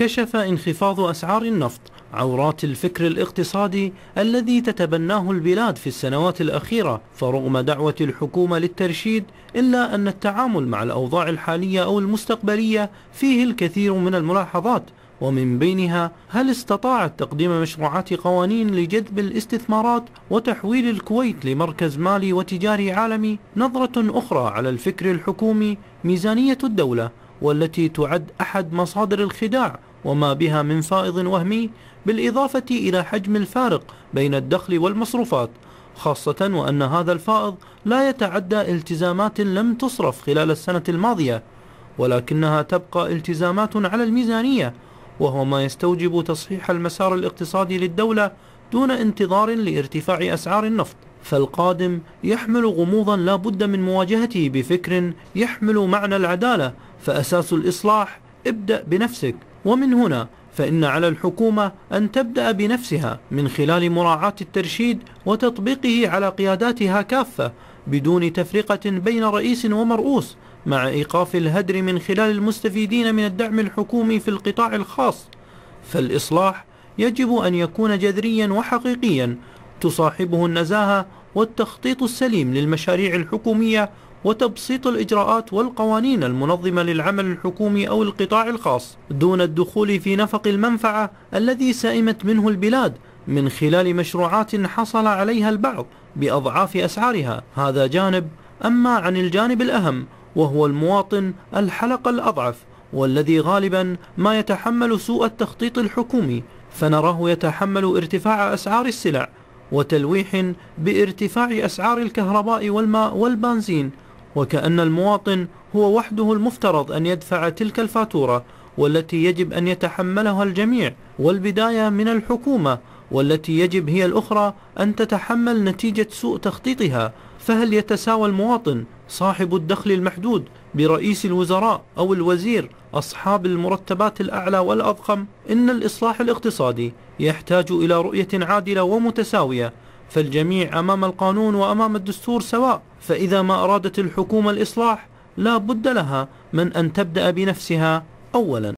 كشف انخفاض أسعار النفط عورات الفكر الاقتصادي الذي تتبناه البلاد في السنوات الأخيرة فرغم دعوة الحكومة للترشيد إلا أن التعامل مع الأوضاع الحالية أو المستقبلية فيه الكثير من الملاحظات ومن بينها هل استطاعت تقديم مشروعات قوانين لجذب الاستثمارات وتحويل الكويت لمركز مالي وتجاري عالمي نظرة أخرى على الفكر الحكومي ميزانية الدولة والتي تعد أحد مصادر الخداع وما بها من فائض وهمي بالإضافة إلى حجم الفارق بين الدخل والمصروفات خاصة وأن هذا الفائض لا يتعدى التزامات لم تصرف خلال السنة الماضية ولكنها تبقى التزامات على الميزانية وهو ما يستوجب تصحيح المسار الاقتصادي للدولة دون انتظار لارتفاع أسعار النفط فالقادم يحمل غموضا لا بد من مواجهته بفكر يحمل معنى العدالة فأساس الإصلاح ابدأ بنفسك ومن هنا فإن على الحكومة أن تبدأ بنفسها من خلال مراعاة الترشيد وتطبيقه على قياداتها كافة بدون تفرقة بين رئيس ومرؤوس مع إيقاف الهدر من خلال المستفيدين من الدعم الحكومي في القطاع الخاص فالإصلاح يجب أن يكون جذريا وحقيقيا تصاحبه النزاهة والتخطيط السليم للمشاريع الحكومية وتبسيط الإجراءات والقوانين المنظمة للعمل الحكومي أو القطاع الخاص دون الدخول في نفق المنفعة الذي سئمت منه البلاد من خلال مشروعات حصل عليها البعض بأضعاف أسعارها هذا جانب أما عن الجانب الأهم وهو المواطن الحلقة الأضعف والذي غالبا ما يتحمل سوء التخطيط الحكومي فنراه يتحمل ارتفاع أسعار السلع وتلويح بارتفاع أسعار الكهرباء والماء والبنزين وكأن المواطن هو وحده المفترض أن يدفع تلك الفاتورة والتي يجب أن يتحملها الجميع والبداية من الحكومة والتي يجب هي الأخرى أن تتحمل نتيجة سوء تخطيطها فهل يتساوى المواطن صاحب الدخل المحدود برئيس الوزراء أو الوزير أصحاب المرتبات الأعلى والأضخم إن الإصلاح الاقتصادي يحتاج إلى رؤية عادلة ومتساوية فالجميع أمام القانون وأمام الدستور سواء فإذا ما أرادت الحكومة الإصلاح لا بد لها من أن تبدأ بنفسها أولا